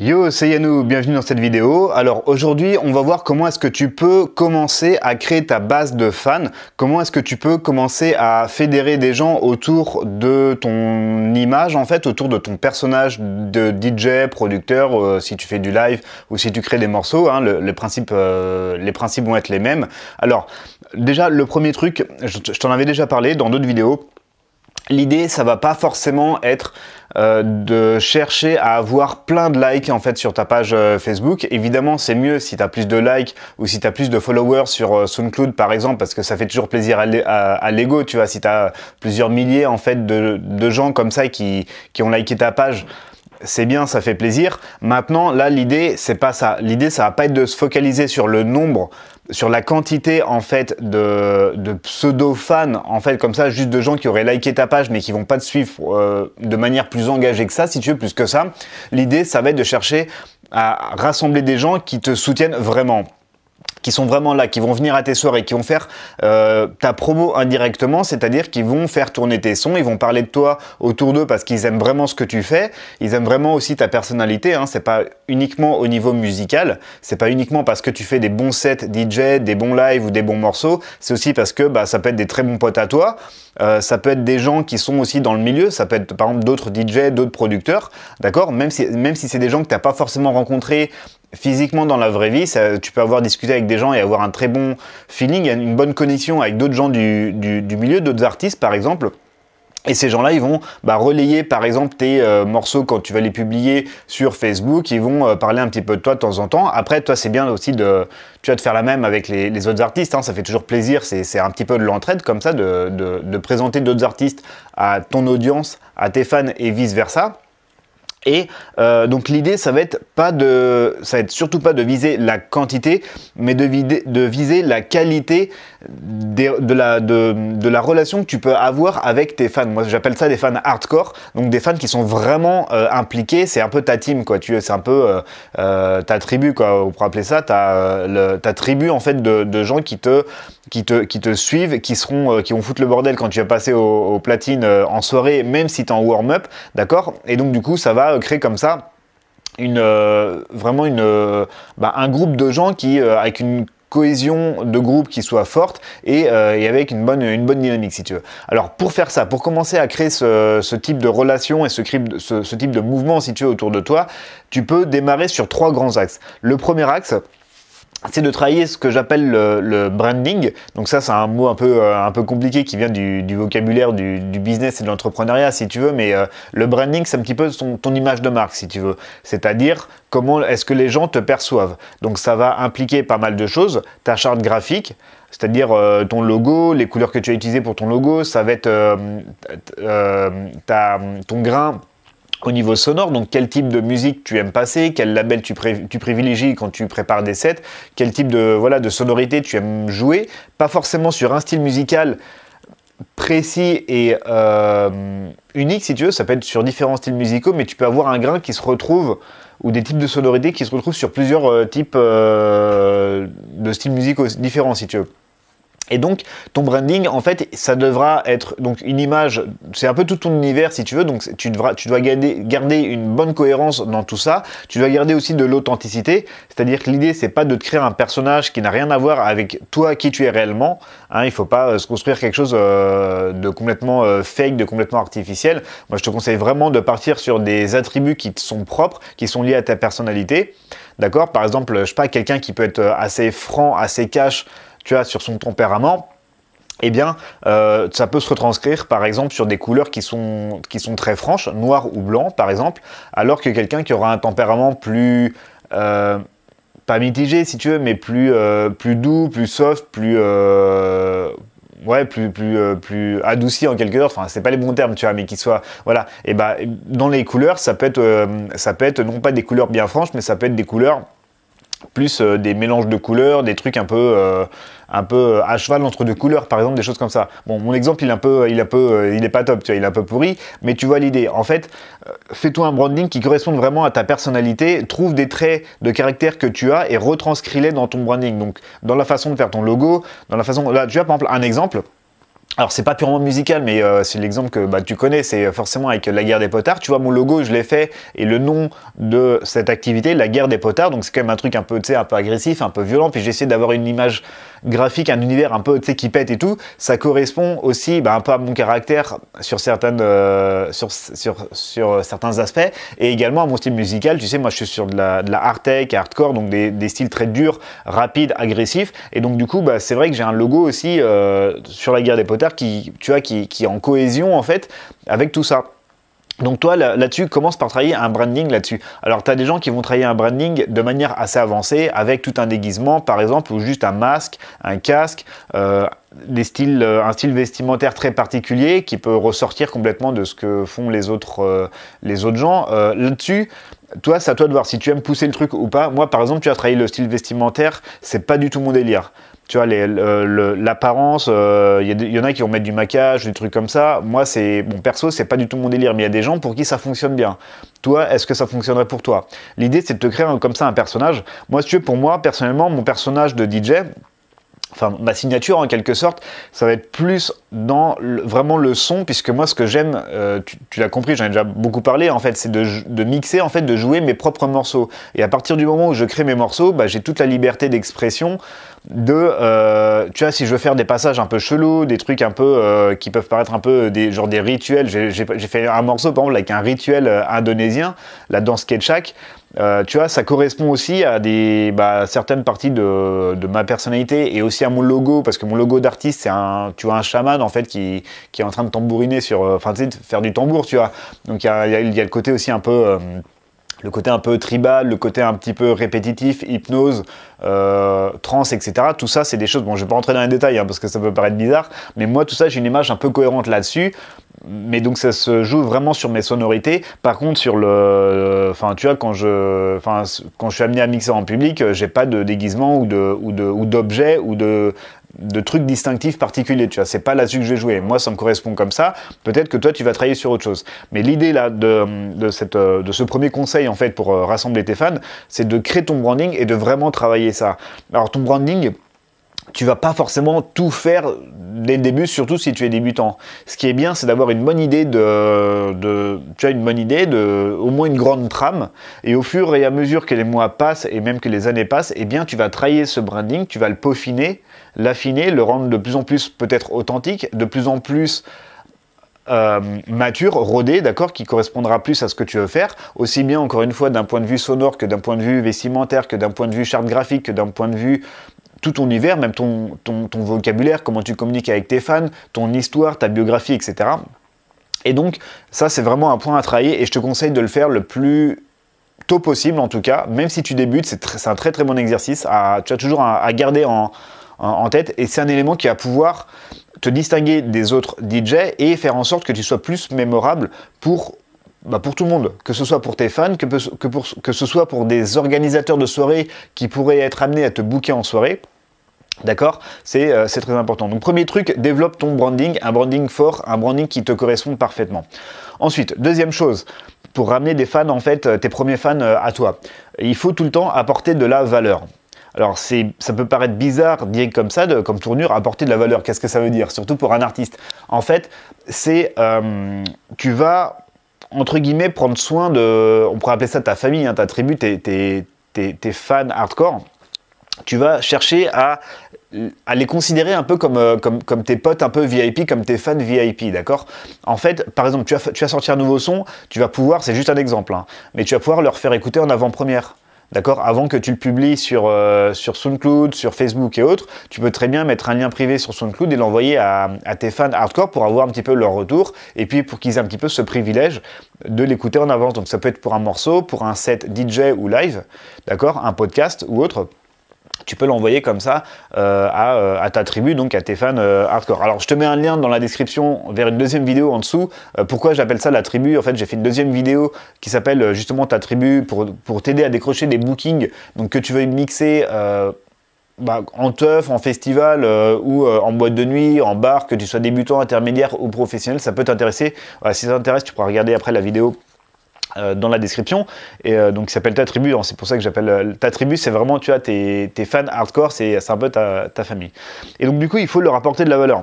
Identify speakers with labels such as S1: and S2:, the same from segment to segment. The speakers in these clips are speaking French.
S1: Yo, c'est Yannou, bienvenue dans cette vidéo. Alors aujourd'hui, on va voir comment est-ce que tu peux commencer à créer ta base de fans, comment est-ce que tu peux commencer à fédérer des gens autour de ton image, en fait, autour de ton personnage de DJ, producteur, euh, si tu fais du live ou si tu crées des morceaux, hein, euh, les principes vont être les mêmes. Alors déjà, le premier truc, je t'en avais déjà parlé dans d'autres vidéos, L'idée, ça va pas forcément être euh, de chercher à avoir plein de likes en fait sur ta page euh, Facebook. Évidemment, c'est mieux si tu as plus de likes ou si tu as plus de followers sur euh, SoundCloud par exemple parce que ça fait toujours plaisir à, l'ego, tu vois, si tu as plusieurs milliers en fait de, de gens comme ça qui, qui ont liké ta page c'est bien, ça fait plaisir. Maintenant, là, l'idée, c'est pas ça. L'idée, ça va pas être de se focaliser sur le nombre sur la quantité en fait de, pseudo-fans, en fait comme ça, juste de gens qui auraient liké ta page mais qui vont pas te suivre euh, de manière plus engagée que ça, si tu veux, plus que ça, l'idée ça va être de chercher à rassembler des gens qui te soutiennent vraiment qui sont vraiment là, qui vont venir à tes soirées, qui vont faire euh, ta promo indirectement, c'est-à-dire qu'ils vont faire tourner tes sons, ils vont parler de toi autour d'eux parce qu'ils aiment vraiment ce que tu fais, ils aiment vraiment aussi ta personnalité, hein, c'est pas uniquement au niveau musical, c'est pas uniquement parce que tu fais des bons sets DJ, des bons lives ou des bons morceaux, c'est aussi parce que bah, ça peut être des très bons potes à toi, euh, ça peut être des gens qui sont aussi dans le milieu, ça peut être par exemple d'autres DJ, d'autres producteurs, d'accord même si, même si c'est des gens que tu n'as pas forcément rencontrés physiquement dans la vraie vie, tu peux avoir discuté avec des gens et avoir un très bon feeling, une bonne connexion avec d'autres gens du, milieu, d'autres artistes par exemple. Et ces gens-là, ils vont bah, relayer par exemple tes euh, morceaux quand tu vas les publier sur Facebook, ils vont euh, parler un petit peu de toi de temps en temps. Après, toi, c'est bien aussi de, tu de faire la même avec les, autres artistes, hein. ça fait toujours plaisir, c'est un petit peu de l'entraide comme ça, de présenter d'autres artistes à ton audience, à tes fans et vice-versa. Et euh, donc l'idée, ça va être pas de, ça va être surtout pas de viser la quantité, mais de, de viser la qualité de, la, de, de, la relation que tu peux avoir avec tes fans. Moi, j'appelle ça des fans hardcore, donc des fans qui sont vraiment euh, impliqués. C'est un peu ta team, quoi. Tu, c'est un peu euh, ta tribu, quoi. On pourrait appeler ça ta, ta tribu en fait de, de, gens qui te, qui te, qui te suivent, qui seront, qui vont foutre le bordel quand tu vas passer au, platines platine en soirée, même si t'es en warm-up, d'accord. Et donc du coup, ça va créer comme ça une, euh, vraiment une, euh, bah, un groupe de gens qui, euh, avec une cohésion de groupe qui soit forte et, avec une bonne, une bonne dynamique si tu veux. Alors pour faire ça, pour commencer à créer ce, type de relation et ce, type de mouvement si tu autour de toi, tu peux démarrer sur trois grands axes. Le premier axe, c'est de travailler ce que j'appelle le, branding. Donc ça, c'est un mot un peu, euh, un peu compliqué qui vient du, vocabulaire du, business et de l'entrepreneuriat, si tu veux. Mais euh, le branding, c'est un petit peu ton, image de marque, si tu veux. C'est-à-dire comment est-ce que les gens te perçoivent. Donc ça va impliquer pas mal de choses. Ta charte graphique, c'est-à-dire euh, ton logo, les couleurs que tu as utilisées pour ton logo, ça va être ton grain au niveau sonore, donc quel type de musique tu aimes passer, quel label tu, privilégies quand tu prépares des sets, quel type de, voilà, de sonorité tu aimes jouer, pas forcément sur un style musical précis et euh, unique si tu veux, ça peut être sur différents styles musicaux, mais tu peux avoir un grain qui se retrouve ou des types de sonorités qui se retrouvent sur plusieurs euh, types euh, de styles musicaux différents si tu veux. Et donc, ton branding, en fait, ça devra être donc une image, c'est un peu tout ton univers si tu veux, donc tu, dois garder, une bonne cohérence dans tout ça. Tu dois garder aussi de l'authenticité, c'est-à-dire que l'idée, c'est pas de te créer un personnage qui n'a rien à voir avec toi, qui tu es réellement. Hein, il faut pas euh, se construire quelque chose euh, de complètement euh, fake, de complètement artificiel. Moi, je te conseille vraiment de partir sur des attributs qui te sont propres, qui sont liés à ta personnalité. D'accord Par exemple, je sais pas, quelqu'un qui peut être assez franc, assez cash, tu as sur son tempérament, eh bien, euh, ça peut se retranscrire, par exemple, sur des couleurs qui sont, qui sont très franches, noir ou blanc, par exemple, alors que quelqu'un qui aura un tempérament plus... Euh, pas mitigé, si tu veux, mais plus, euh, plus doux, plus soft, plus... ouais, plus, plus, plus adouci en quelque sorte, enfin, c'est pas les bons termes, tu vois, mais qui soit... Voilà, et eh bien, dans les couleurs, ça peut être, ça peut être non pas des couleurs bien franches, mais ça peut être des couleurs plus euh, des mélanges de couleurs, des trucs un peu, euh, euh, à cheval entre deux couleurs, par exemple, des choses comme ça. Bon, mon exemple, il est un peu, il est pas top, il est un peu pourri, mais tu vois l'idée. En fait, fais-toi un branding qui corresponde vraiment à ta personnalité, trouve des traits de caractère que tu as et retranscris-les dans ton branding. Donc, dans la façon de faire ton logo, dans la façon, là, tu vois, par exemple, un exemple alors c'est pas purement musical, mais euh, c'est l'exemple que bah, tu connais, c'est euh, forcément avec la guerre des potards. Tu vois, mon logo, je l'ai fait, et le nom de cette activité, la guerre des potards, donc c'est quand même un truc un peu, un peu agressif, un peu violent, puis j'ai essayé d'avoir une image graphique, un univers un peu qui pète et tout, ça correspond aussi bah, un peu à mon caractère sur, certaines, euh, sur, sur, sur, certains aspects et également à mon style musical. Tu sais, moi je suis sur de la, de la hard tech, hardcore, donc des, des, styles très durs, rapides, agressifs. Et donc du coup, bah, c'est vrai que j'ai un logo aussi euh, sur la guerre des potards qui, tu vois, qui, qui est en cohésion en fait avec tout ça. Donc toi là-dessus, commence par travailler un branding là-dessus. Alors tu as des gens qui vont travailler un branding de manière assez avancée avec tout un déguisement par exemple ou juste un masque, un casque, euh, euh, un style vestimentaire très particulier qui peut ressortir complètement de ce que font les autres, euh, gens. là-dessus, toi, c'est à toi de voir si tu aimes pousser le truc ou pas. Moi, par exemple, tu as travaillé le style vestimentaire, c'est pas du tout mon délire tu vois, l'apparence, euh, il y, en a qui vont mettre du maquillage, des trucs comme ça. Moi, c'est mon perso, c'est pas du tout mon délire, mais il y a des gens pour qui ça fonctionne bien. Toi, est-ce que ça fonctionnerait pour toi L'idée, c'est de te créer comme ça un personnage. Moi, si tu veux, pour moi, personnellement, mon personnage de DJ, enfin ma signature en quelque sorte, ça va être plus dans vraiment le son, puisque moi ce que j'aime, euh, tu, l'as compris, j'en ai déjà beaucoup parlé en fait, c'est de, mixer en fait, de jouer mes propres morceaux. Et à partir du moment où je crée mes morceaux, bah, j'ai toute la liberté d'expression de, euh, tu vois, si je veux faire des passages un peu chelous, des trucs un peu euh, qui peuvent paraître un peu des genre des rituels. J'ai fait un morceau par exemple avec un rituel indonésien, la danse ketchak. Euh, tu vois, ça correspond aussi à des, bah, certaines parties de, ma personnalité et aussi à mon logo, parce que mon logo d'artiste, c'est un, tu vois, un chaman en fait qui, qui est en train de tambouriner sur, euh, enfin, tu sais, de faire du tambour, tu vois. Donc il y a, le côté aussi un peu. Euh, le côté un peu tribal, le côté un petit peu répétitif, hypnose, euh, trans, etc. Tout ça, c'est des choses. Bon, je vais pas rentrer dans les détails hein, parce que ça peut paraître bizarre, mais moi, tout ça, j'ai une image un peu cohérente là-dessus. Mais donc, ça se joue vraiment sur mes sonorités. Par contre, sur le, euh, enfin, tu vois, quand je, quand je suis amené à mixer en public, euh, j'ai pas de déguisement ou de, ou de, ou d'objet ou de de trucs distinctifs particuliers, tu vois, c'est pas là-dessus que je vais jouer. Moi, ça me correspond comme ça. Peut-être que toi, tu vas travailler sur autre chose. Mais l'idée là de, cette, euh, de ce premier conseil en fait pour euh, rassembler tes fans, c'est de créer ton branding et de vraiment travailler ça. Alors ton branding, tu vas pas forcément tout faire dès le début, surtout si tu es débutant. Ce qui est bien, c'est d'avoir une bonne idée de, tu as une bonne idée de, au moins une grande trame. Et au fur et à mesure que les mois passent et même que les années passent, eh bien, tu vas trahir ce branding, tu vas le peaufiner, l'affiner, le rendre de plus en plus peut-être authentique, de plus en plus euh, mature, rodé, d'accord, qui correspondra plus à ce que tu veux faire, aussi bien encore une fois d'un point de vue sonore que d'un point de vue vestimentaire, que d'un point de vue charte graphique, que d'un point de vue tout ton univers, même ton, ton, vocabulaire, comment tu communiques avec tes fans, ton histoire, ta biographie, etc. Et donc, ça, c'est vraiment un point à travailler et je te conseille de le faire le plus tôt possible, en tout cas. Même si tu débutes, c'est un très très bon exercice tu as toujours à, garder en, en, tête et c'est un élément qui va pouvoir te distinguer des autres DJ et faire en sorte que tu sois plus mémorable pour bah, pour tout le monde, que ce soit pour tes fans, que, ce soit pour des organisateurs de soirées qui pourraient être amenés à te booker en soirée. D'accord euh, C'est très important. Donc premier truc, développe ton branding, un branding fort, un branding qui te correspond parfaitement. Ensuite, deuxième chose, pour ramener des fans, en fait, euh, tes premiers fans euh, à toi, il faut tout le temps apporter de la valeur. Alors ça peut paraître bizarre dire comme ça, comme tournure, apporter de la valeur. Qu'est-ce que ça veut dire Surtout pour un artiste. En fait, c'est tu vas entre guillemets, prendre soin de, on pourrait appeler ça ta famille, hein, ta tribu, tes, fans hardcore, tu vas chercher à les considérer un peu euh, comme, comme, tes potes un peu VIP, comme tes fans VIP, d'accord En fait, par exemple, tu as tu sortir un nouveau son, tu vas pouvoir, c'est juste un exemple, hein, mais tu vas pouvoir leur faire écouter en avant-première d'accord Avant que tu le publies sur, euh, sur SoundCloud, sur Facebook et autres, tu peux très bien mettre un lien privé sur SoundCloud et l'envoyer à, à, tes fans hardcore pour avoir un petit peu leur retour et puis pour qu'ils aient un petit peu ce privilège de l'écouter en avance. Donc ça peut être pour un morceau, pour un set DJ ou live, d'accord Un podcast ou autre tu peux l'envoyer comme ça euh, euh, à, ta tribu, donc à tes fans euh, hardcore. Alors je te mets un lien dans la description vers une deuxième vidéo en dessous. pourquoi j'appelle ça la tribu En fait, j'ai fait une deuxième vidéo qui s'appelle justement ta tribu pour, t'aider à décrocher des bookings, donc que tu veux mixer. Bah, en teuf, en festival ou en boîte de nuit, en bar, que tu sois débutant, intermédiaire ou professionnel, ça peut t'intéresser. si ça t'intéresse, tu pourras regarder après la vidéo euh, dans la description. Et euh, donc, il s'appelle ta tribu. Hein, c'est pour ça que j'appelle euh, ta tribu. C'est vraiment, tu as tes, fans hardcore, c'est un peu ta, ta, famille. Et donc, du coup, il faut leur apporter de la valeur.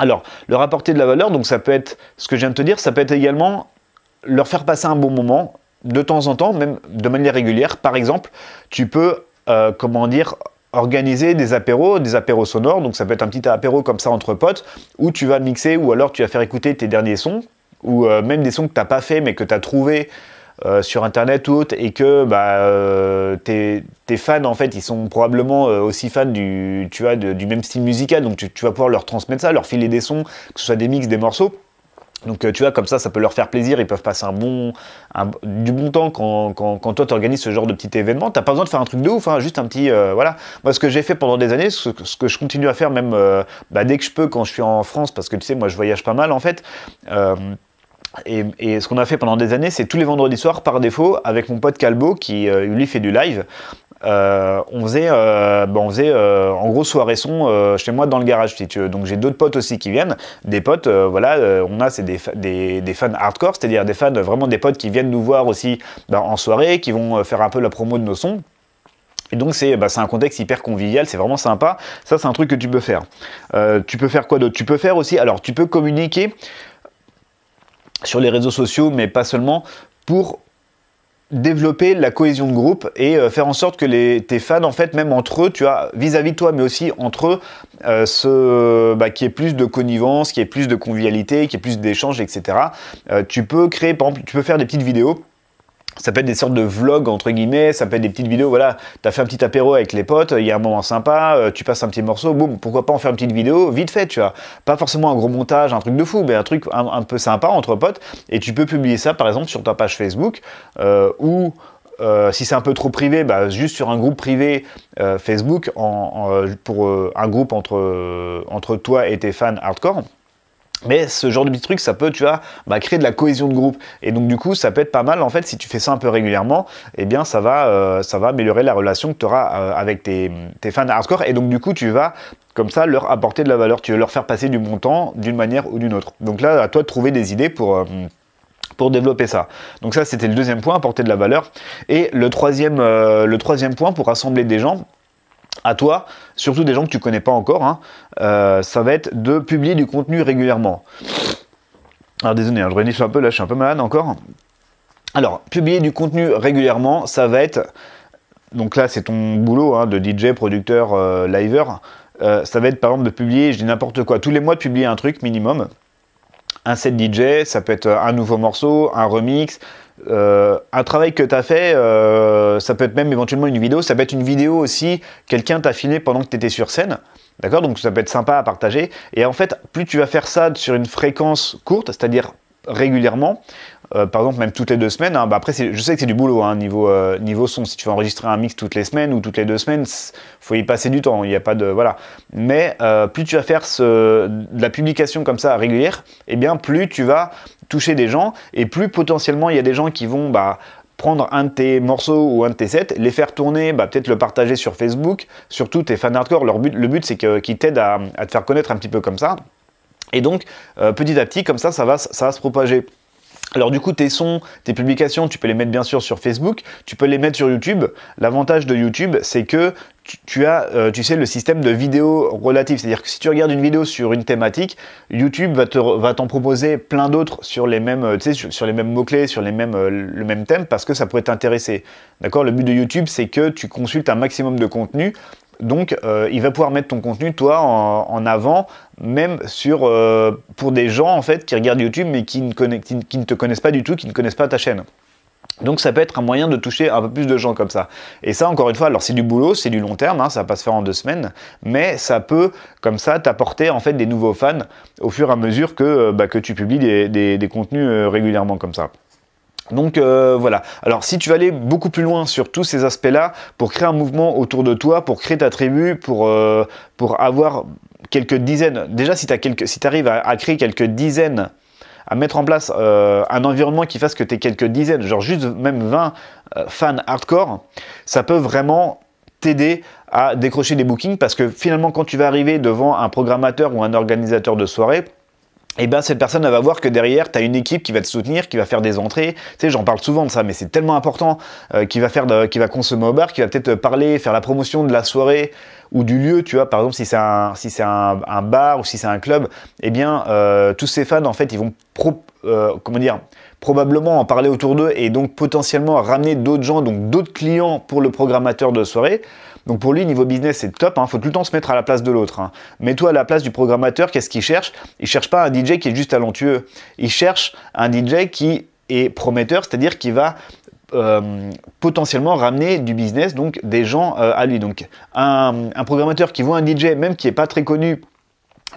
S1: Alors, leur apporter de la valeur, donc ça peut être ce que je viens de te dire, ça peut être également leur faire passer un bon moment de temps en temps, même de manière régulière. Par exemple, tu peux, comment dire, organiser des apéros, des apéros sonores, donc ça peut être un petit apéro comme ça entre potes, où tu vas mixer ou alors tu vas faire écouter tes derniers sons, ou euh, même des sons que t'as pas fait mais que t'as trouvé euh, sur internet ou autre et que bah, euh, tes, fans en fait ils sont probablement aussi fans du, tu vois, du même style musical donc tu, vas pouvoir leur transmettre ça, leur filer des sons, que ce soit des mix, des morceaux. Donc tu vois comme ça ça peut leur faire plaisir, ils peuvent passer un bon, un, du bon temps quand, quand, quand toi ce genre de petit événement. T'as pas besoin de faire un truc de ouf, hein, juste un petit voilà. Moi ce que j'ai fait pendant des années, ce, que je continue à faire même bah, dès que je peux quand je suis en France parce que tu sais moi je voyage pas mal en fait. Et, ce qu'on a fait pendant des années, c'est tous les vendredis soirs, par défaut, avec mon pote Calbo, qui euh, lui fait du live, euh, on faisait, euh, bah, en gros soirée son chez moi dans le garage, Donc j'ai d'autres potes aussi qui viennent, des potes, voilà, on a c'est des, fans hardcore, c'est-à-dire des fans, vraiment des potes qui viennent nous voir aussi bah, en soirée, qui vont faire un peu la promo de nos sons. Et donc bah, c'est un contexte hyper convivial, c'est vraiment sympa. Ça c'est un truc que tu peux faire. tu peux faire quoi d'autre Tu peux faire aussi, alors tu peux communiquer sur les réseaux sociaux, mais pas seulement, pour développer la cohésion de groupe et euh, faire en sorte que les, tes fans, en fait, même entre eux, tu as vis-à-vis de toi, mais aussi entre eux, ce, euh, bah, qu'il y ait plus de connivence, qu'il y ait plus de convivialité, qu'il y ait plus d'échanges, etc. Euh, tu peux créer, par exemple, tu peux faire des petites vidéos ça peut être des sortes de vlogs entre guillemets, ça peut être des petites vidéos, voilà, t'as fait un petit apéro avec les potes, il y a un moment sympa, euh, tu passes un petit morceau, boum, pourquoi pas en faire une petite vidéo, vite fait, tu vois. Pas forcément un gros montage, un truc de fou, mais un truc un, peu sympa entre potes, et tu peux publier ça par exemple sur ta page Facebook, euh, ou euh, si c'est un peu trop privé, bah, juste sur un groupe privé Facebook pour un groupe entre toi et tes fans hardcore. Mais ce genre de petit truc, ça peut, tu vois, bah, créer de la cohésion de groupe. Et donc, du coup, ça peut être pas mal, en fait, si tu fais ça un peu régulièrement, eh bien, ça va, euh, ça va améliorer la relation que tu auras euh, avec tes, fans hardcore. Et donc, du coup, tu vas, comme ça, leur apporter de la valeur. Tu vas leur faire passer du bon temps d'une manière ou d'une autre. Donc là, à toi de trouver des idées pour... Euh, pour développer ça. Donc ça, c'était le deuxième point, apporter de la valeur. Et le troisième, le troisième point, pour rassembler des gens, à toi, surtout des gens que tu connais pas encore, hein. euh, ça va être de publier du contenu régulièrement. Alors désolé, hein, je ça un peu, là je suis un peu malade encore. Alors, publier du contenu régulièrement, ça va être, donc là c'est ton boulot hein, de DJ, producteur, euh, liveur euh, ça va être par exemple de publier, je dis n'importe quoi, tous les mois de publier un truc minimum. Un set DJ, ça peut être un nouveau morceau, un remix, euh, un travail que tu as fait, euh, ça peut être même éventuellement une vidéo, ça peut être une vidéo aussi, quelqu'un t'a filmé pendant que tu étais sur scène. D'accord Donc ça peut être sympa à partager. Et en fait, plus tu vas faire ça sur une fréquence courte, c'est-à-dire régulièrement. Euh, par exemple, même toutes les deux semaines. Hein. Bah, après, je sais que c'est du boulot hein, niveau, euh, niveau son. Si tu veux enregistrer un mix toutes les semaines ou toutes les deux semaines, faut y passer du temps. Il n'y a pas de voilà. Mais euh, plus tu vas faire de la publication comme ça régulière, et eh bien plus tu vas toucher des gens et plus potentiellement il y a des gens qui vont bah, prendre un de tes morceaux ou un de tes sets, les faire tourner, bah, peut-être le partager sur Facebook, surtout tes fans hardcore. Leur le but, c'est qu'ils t'aident à te faire connaître un petit peu comme ça. Et donc, euh, petit à petit, comme ça, ça va, se propager. Alors du coup, tes sons, tes publications, tu peux les mettre bien sûr sur Facebook, tu peux les mettre sur YouTube. L'avantage de YouTube, c'est que tu, as, euh, tu sais, le système de vidéos relatives. C'est-à-dire que si tu regardes une vidéo sur une thématique, YouTube va t'en proposer plein d'autres sur les mêmes, euh, mots-clés, sur le même thème, parce que ça pourrait t'intéresser. D'accord Le but de YouTube, c'est que tu consultes un maximum de contenu donc, euh, il va pouvoir mettre ton contenu, toi, en, avant, même euh, pour des gens, en fait, qui regardent YouTube, mais qui ne, te connaissent pas du tout, qui ne connaissent pas ta chaîne. Donc ça peut être un moyen de toucher un peu plus de gens comme ça. Et ça, encore une fois, alors c'est du boulot, c'est du long terme, hein, ça va pas se faire en deux semaines, mais ça peut, comme ça, t'apporter en fait des nouveaux fans au fur et à mesure que, euh, bah, que tu publies des contenus régulièrement comme ça. Donc euh, voilà. Alors si tu vas aller beaucoup plus loin sur tous ces aspects-là, pour créer un mouvement autour de toi, pour créer ta tribu, pour, euh, avoir quelques dizaines, déjà si tu arrives à, créer quelques dizaines, à mettre en place euh, un environnement qui fasse que tu aies quelques dizaines, genre juste même 20 fans hardcore, ça peut vraiment t'aider à décrocher des bookings parce que finalement quand tu vas arriver devant un programmateur ou un organisateur de soirée, et eh ben, cette personne va voir que derrière tu as une équipe qui va te soutenir, qui va faire des entrées. Tu sais, j'en parle souvent de ça, mais c'est tellement important euh, qu'il qui va consommer au bar, qui va peut-être parler, faire la promotion de la soirée ou du lieu. Tu vois, par exemple, si c'est un, si un, bar ou si c'est un club, eh bien euh, tous ces fans en fait, ils vont euh, comment dire probablement en parler autour d'eux et donc potentiellement ramener d'autres gens, donc d'autres clients pour le programmateur de soirée. Donc pour lui, niveau business, c'est top. Il hein. faut tout le temps se mettre à la place de l'autre. Hein. Mets-toi à la place du programmateur. Qu'est-ce qu'il cherche Il cherche pas un DJ qui est juste talentueux. Il cherche un DJ qui est prometteur, c'est-à-dire qui va euh, potentiellement ramener du business, donc des gens euh, à lui. Donc un, un programmateur qui voit un DJ, même qui n'est pas très connu,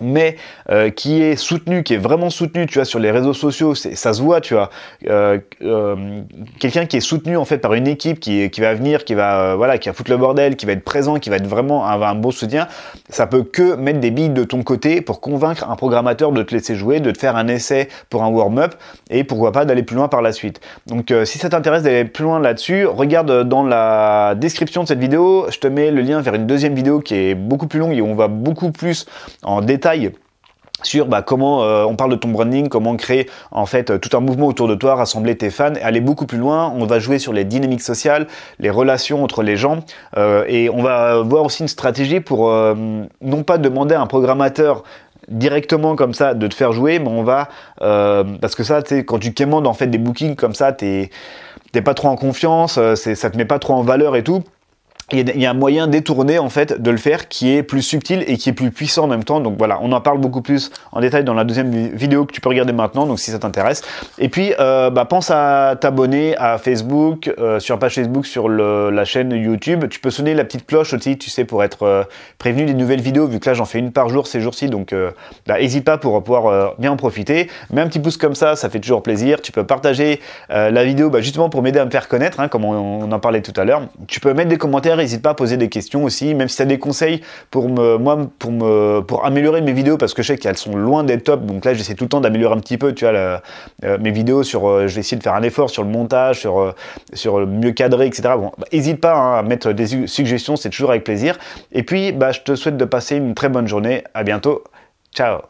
S1: mais euh, qui est soutenu, qui est vraiment soutenu, tu vois, sur les réseaux sociaux, ça se voit, tu vois, euh, euh, quelqu'un qui est soutenu en fait par une équipe qui, qui va venir, qui va voilà, qui va foutre le bordel, qui va être présent, qui va être vraiment avoir un beau soutien, ça peut que mettre des billes de ton côté pour convaincre un programmateur de te laisser jouer, de te faire un essai pour un warm-up et pourquoi pas d'aller plus loin par la suite. Donc si ça t'intéresse d'aller plus loin là-dessus, regarde dans la description de cette vidéo, je te mets le lien vers une deuxième vidéo qui est beaucoup plus longue et où on va beaucoup plus en détail sur bah, comment euh, on parle de ton branding, comment créer en fait euh, tout un mouvement autour de toi, rassembler tes fans, et aller beaucoup plus loin. On va jouer sur les dynamiques sociales, les relations entre les gens, euh, et on va voir aussi une stratégie pour non pas demander à un programmateur directement comme ça de te faire jouer, mais on va parce que ça, quand tu commandes en fait des bookings comme ça, t'es pas trop en confiance, ça te met pas trop en valeur et tout il y a un moyen détourné en fait de le faire qui est plus subtil et qui est plus puissant en même temps. Donc voilà, on en parle beaucoup plus en détail dans la deuxième vidéo que tu peux regarder maintenant, donc si ça t'intéresse. Et puis euh, bah, pense à t'abonner à Facebook, euh, sur la page Facebook, sur la chaîne YouTube. Tu peux sonner la petite cloche aussi, tu sais, pour être euh, prévenu des nouvelles vidéos, vu que là j'en fais une par jour ces jours-ci, donc n'hésite bah, pas pour pouvoir bien en profiter. Mets un petit pouce comme ça, ça fait toujours plaisir. Tu peux partager la vidéo bah, justement pour m'aider à me faire connaître, hein, comme on en parlait tout à l'heure. Tu peux mettre des commentaires n'hésite pas à poser des questions aussi, même si tu as des conseils pour me, moi, pour me, pour améliorer mes vidéos, parce que je sais qu'elles sont loin d'être top, donc là j'essaie tout le temps d'améliorer un petit peu, tu euh, mes vidéos sur, euh, je vais essayer de faire un effort sur le montage, sur, euh, sur le mieux cadrer, etc. Bon, bah, pas hein, à mettre des suggestions, c'est toujours avec plaisir. Et puis, bah, je te souhaite de passer une très bonne journée, à bientôt, ciao